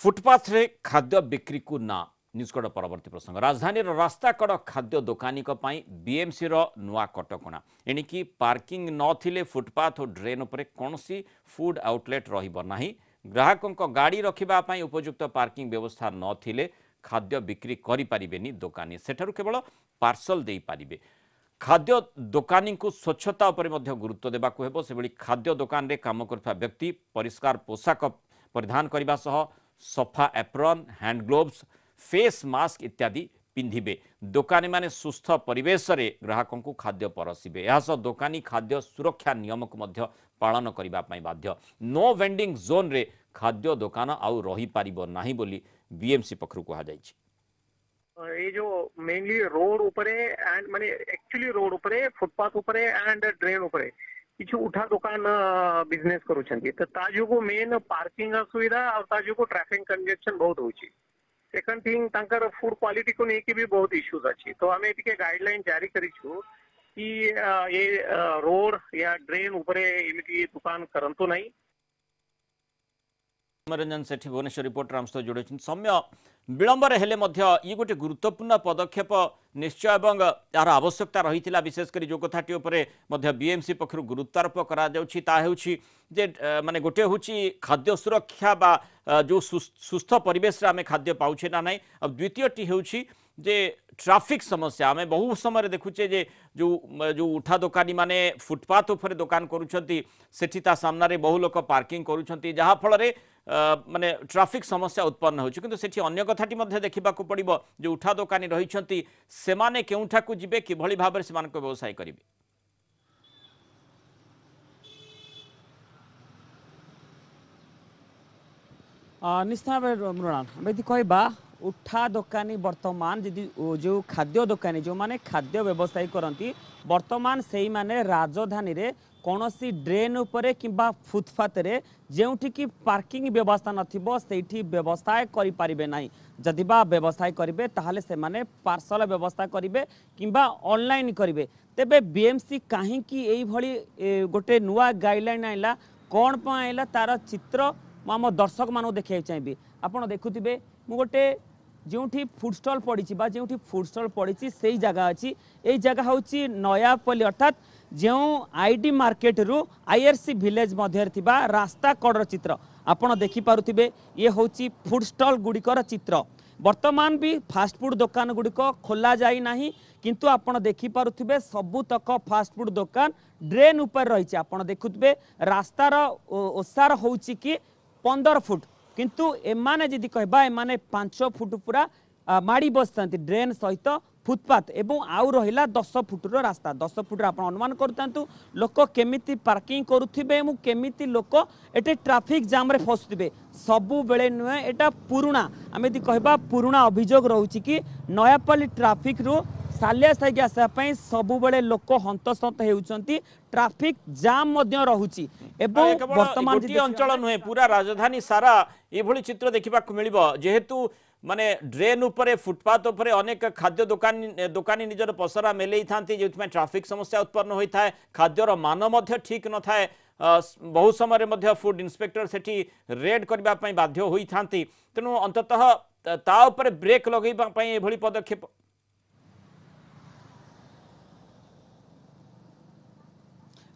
ফুটপাথরে খাদ্য ବିକ୍ରିକୁ ନା ନ୍ୟୁଜ୍କଡ଼ ପରବର୍ତ୍ତୀ ପ୍ରସଙ୍ଗ ରାଜଧାନୀର ରାସ୍ତାକଡ଼ ଖାଦ୍ୟ ଦୋକାନୀଙ୍କ ପାଇଁ ବିଏମ୍ସିର ନୂଆ କଟକଣା ଏଣିକି ପାର୍କିଂ ନଥିଲେ ଫୁଟପାଥ୍ ଓ ଡ୍ରେନ୍ ଉପରେ କୌଣସି ଫୁଡ୍ ଆଉଟଲେଟ୍ ରହିବ ନାହିଁ ଗ୍ରାହକଙ୍କ ଗାଡ଼ି ରଖିବା ପାଇଁ ଉପଯୁକ୍ତ ପାର୍କିଂ ବ୍ୟବସ୍ଥା ନଥିଲେ ଖାଦ୍ୟ ବିକ୍ରି କରିପାରିବେନି ଦୋକାନୀ ସେଠାରୁ କେବଳ ପାର୍ସଲ ଦେଇପାରିବେ ଖାଦ୍ୟ ଦୋକାନୀଙ୍କୁ ସ୍ୱଚ୍ଛତା ଉପରେ ମଧ୍ୟ ଗୁରୁତ୍ୱ ଦେବାକୁ ହେବ ସେଭଳି ଖାଦ୍ୟ ଦୋକାନରେ କାମ କରୁଥିବା ବ୍ୟକ୍ତି ପରିଷ୍କାର ପୋଷାକ ପରିଧାନ କରିବା ସହ सफा apron hand gloves face mask इत्यादि पिंधे दोकानी मैंने सुस्थ परेश ग्राहक को खाद्य परसवे यहाँ दोकानी खाद्य सुरक्षा नियम को पालन करने बाध्य नो वेडिंग जोन रे खाद्य दोकान आउ रही पार ना बोली बीएमसी पक्ष क्या ये जो मेनली रोड एंड मानी actually road footpath and drain किसी उठा दुकान बिजनेस कर मेन पार्किंग असुविधा और ट्राफिक कंजेक्शन बहुत हूँ सेकंड थिंग तंकर फूड क्वालिटी को नहीं कि भी बहुत इश्यूज अच्छी तो हमें ठीक है गाइडलाइन जारी करी छु कि ये रोड या ड्रेन ऊपर इमिटी दुकान करंतु नहीं सौम्यरंजन सेठी भुवनेश्वर रिपोर्टर आम सहित जोड़े सौम्य विलंबर ये गोटे गुरुत्वपूर्ण पदक्षेप निश्चय और यार आवश्यकता रही थी विशेषकर जो कथटीएमसी पक्ष गुरुत्वारोप कर मानने गोटे हूँ खाद्य सुरक्षा बा जो सुस्थ परेश खाद्य पाचे ना ना द्वितीय जे ट्राफिक समस्या आम बहु समय देखुचे जे जो जो उठा दोकानी मैंने फुटपाथ उपर दोकान करुँचे सामने बहु लोक पार्किंग करुँचे जहाँफल মানে ট্রাফিক সমস্যা উৎপন্ন হচ্ছে কিন্তু সেটি অন্য কথাটি মধ্যে দেখিবাকু পড়িব যে উঠা দোকানী রয়েছেন সেমানে কেউঠাকু যাবে কিভাবে ভাবে সে ব্যবসায় করবে ନିଶ୍ଚୟ ଭାବେ আমি যদি ଯଦି କହିବା ଉଠା ଦୋକାନୀ ବର୍ତ୍ତମାନ ଯଦି ଯେଉଁ ଖାଦ୍ୟ ଦୋକାନୀ ଯେଉଁମାନେ ଖାଦ୍ୟ করতে କରନ୍ତି ବର୍ତ୍ତମାନ ସେଇମାନେ ରାଜଧାନୀରେ କୌଣସି ଡ୍ରେନ୍ ଉପରେ କିମ୍ବା ଫୁଟପାଥରେ ଯେଉଁଠିକି ପାର୍କିଂ ବ୍ୟବସ୍ଥା ନଥିବ ସେଇଠି ବ୍ୟବସାୟ କରିପାରିବେ ନାହିଁ ଯଦି ବା ବ୍ୟବସାୟ କରିବେ ତାହେଲେ ସେମାନେ ପାର୍ସଲ ବ୍ୟବସ୍ଥା କରିବେ କିମ୍ବା ଅନଲାଇନ୍ କରିବେ ତେବେ ବିଏମ୍ସି କାହିଁକି ଏଇଭଳି ଗୋଟେ ନୂଆ ଗାଇଡ଼ଲାଇନ୍ ଆଣିଲା କ'ଣ ପାଇଁ ଆଣିଲା ତା'ର ଚିତ୍ର ମୁଁ ଆମ ଦର୍ଶକମାନଙ୍କୁ ଦେଖିବାକୁ ଚାହିଁବି ଆପଣ ଦେଖୁଥିବେ ମୁଁ ଗୋଟେ ଯେଉଁଠି ଫୁଡ଼ ଷ୍ଟଲ୍ ପଡ଼ିଛି ବା ଯେଉଁଠି ଫୁଡ଼ ଷ୍ଟଲ୍ ପଡ଼ିଛି ସେଇ ଜାଗା ଅଛି ଏଇ ଜାଗା ହେଉଛି ନୟାପଲ୍ଲୀ ଅର୍ଥାତ୍ ଯେଉଁ ଆଇ ଡି ମାର୍କେଟରୁ ଆଇଆର୍ସି ଭିଲେଜ୍ ମଧ୍ୟରେ ଥିବା ରାସ୍ତା କଡ଼ର ଚିତ୍ର ଆପଣ ଦେଖିପାରୁଥିବେ ଇଏ ହେଉଛି ଫୁଡ୍ ଷ୍ଟଲ୍ ଗୁଡ଼ିକର ଚିତ୍ର ବର୍ତ୍ତମାନ ବି ଫାଷ୍ଟଫୁଡ଼୍ ଦୋକାନ ଗୁଡ଼ିକ ଖୋଲାଯାଇନାହିଁ କିନ୍ତୁ ଆପଣ ଦେଖିପାରୁଥିବେ ସବୁତକ ଫାଷ୍ଟଫୁଡ଼୍ ଦୋକାନ ଡ୍ରେନ୍ ଉପରେ ରହିଛି ଆପଣ ଦେଖୁଥିବେ ରାସ୍ତାର ଓସାର ହେଉଛି କି ପନ୍ଦର ଫୁଟ୍ କିନ୍ତୁ ଏମାନେ ଯଦି କହିବା ଏମାନେ ପାଞ୍ଚ ଫୁଟ୍ ପୁରା ମାଡ଼ି ବସିଥାନ୍ତି ଡ୍ରେନ୍ ସହିତ ফুটপাথ এবং আউ রহিলা দশ ফুটর রাস্তা দশ ফুটর আপনার অনুমান করতু লোক কেমিতি পার্কিং করুবে এবং কেমিতি লোক এটি ট্রাফিক জাম্রে ফসুবে সবুবেলে নুহে এটা পুরোনা আমি যদি কহবা পুরোনা অভিযোগ রয়েছে কি নয়াপল্লী ট্রাফিক রু সালিয়া সাইকি আসা সবুবেলে লোক হন্তসন্ত হচ্ছেন ট্রাফিক জাম মধ্যে রয়েছে এবং বর্তমান অঞ্চল নুহে পুরা রাজধানী সারা এভাবে চিত্র দেখা মিলব যেহেতু ମାନେ ଡ୍ରେନ୍ ଉପରେ ଫୁଟପାଥ ଉପରେ ଅନେକ ଖାଦ୍ୟ ଦୋକାନୀ ଦୋକାନୀ ନିଜର ପସରା ମେଲେଇଥାନ୍ତି ଯେଉଁଥିପାଇଁ ଟ୍ରାଫିକ୍ ସମସ୍ୟା ଉତ୍ପନ୍ନ ହୋଇଥାଏ ଖାଦ୍ୟର ମାନ ମଧ୍ୟ ଠିକ୍ ନଥାଏ ବହୁ ସମୟରେ ମଧ୍ୟ ଫୁଡ୍ ଇନ୍ସପେକ୍ଟର ସେଠି ରେଡ୍ କରିବା ପାଇଁ ବାଧ୍ୟ ହୋଇଥାନ୍ତି ତେଣୁ ଅନ୍ତତଃ ତା ଉପରେ ବ୍ରେକ୍ ଲଗାଇବା ପାଇଁ ଏଭଳି ପଦକ୍ଷେପ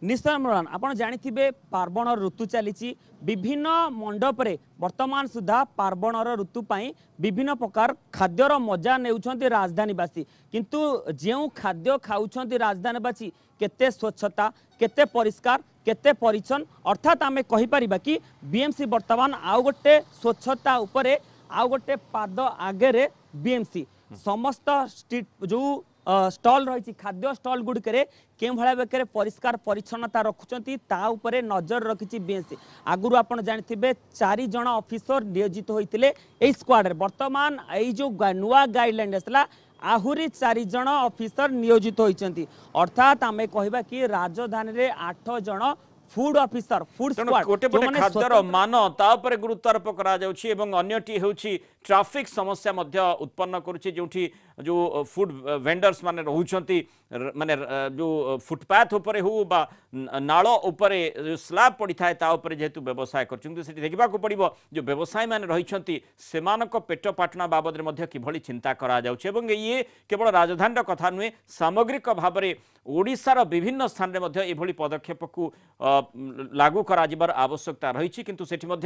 ନିଶ୍ଚୟ ମୃଣାଲ ଆପଣ ଜାଣିଥିବେ ପାର୍ବଣର ଋତୁ ଚାଲିଛି ବିଭିନ୍ନ ମଣ୍ଡପରେ ବର୍ତ୍ତମାନ ସୁଦ୍ଧା ପାର୍ବଣର ଋତୁ ପାଇଁ ବିଭିନ୍ନ ପ୍ରକାର ଖାଦ୍ୟର ମଜା ନେଉଛନ୍ତି ରାଜଧାନୀବାସୀ କିନ୍ତୁ ଯେଉଁ ଖାଦ୍ୟ ଖାଉଛନ୍ତି ରାଜଧାନୀବାସୀ କେତେ ସ୍ୱଚ୍ଛତା କେତେ ପରିଷ୍କାର କେତେ ପରିଚ୍ଛନ୍ନ ଅର୍ଥାତ୍ ଆମେ କହିପାରିବା କି ବିଏମ୍ସି ବର୍ତ୍ତମାନ ଆଉ ଗୋଟେ ସ୍ୱଚ୍ଛତା ଉପରେ ଆଉ ଗୋଟେ ପାଦ ଆଗରେ ବିଏମ୍ସି ସମସ୍ତ ଷ୍ଟ୍ରିଟ୍ ଯେଉଁ ଷ୍ଟଲ୍ ରହିଛି ଖାଦ୍ୟ ଷ୍ଟଲ୍ ଗୁଡ଼ିକରେ କେଉଁଭଳିଆ ବେକରେ ପରିଷ୍କାର ପରିଚ୍ଛନ୍ନତା ରଖୁଛନ୍ତି ତା ଉପରେ ନଜର ରଖିଛି ବିଏମ୍ସି ଆଗରୁ ଆପଣ ଜାଣିଥିବେ ଚାରି ଜଣ ଅଫିସର ନିୟୋଜିତ ହୋଇଥିଲେ ଏହି ସ୍କ୍ୱାଡ଼ରେ ବର୍ତ୍ତମାନ ଏଇ ଯେଉଁ ନୂଆ ଗାଇଡ଼ଲାଇନ୍ ଆସିଲା ଆହୁରି ଚାରି ଜଣ ଅଫିସର ନିୟୋଜିତ ହୋଇଛନ୍ତି ଅର୍ଥାତ୍ ଆମେ କହିବା କି ରାଜଧାନୀରେ ଆଠ ଜଣ ফুড অফিসর ফুড স্কোয়াড গোটে পটে খাদ্যর মান তা উপরে গুরুত্ব আরোপ করা যাচ্ছে এবং অন্যটি হচ্ছে ट्राफिक समस्या मध्य उत्पन्न करुच्ची जो फूड फुड वेंडर्स मैंने रोच मानने जो फुटपाथ उपर हो ना जो स्लाब पड़ी थाए जेहतु व्यवसाय कर देखा पड़ो जो व्यवसायी मैंने रही से पेट पाटना बाबद कि चिंता करवल केवल राजधानी कथा नुहे सामग्रिक भाव में ओडार विभिन्न स्थान में पदक्षेप को लागू कर आवश्यकता रही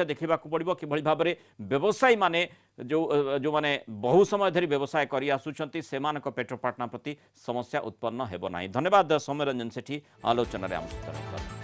देखा पड़ो कि भाव में व्यवसायी मैंने जो जो माने बहु समय धरी व्यवसाय करी आसुछंती सेमानक पेट्रोपाटना प्रति समस्या उत्पन्न हेबो नाही धन्यवाद रंजन सेठी आलोचन रे आम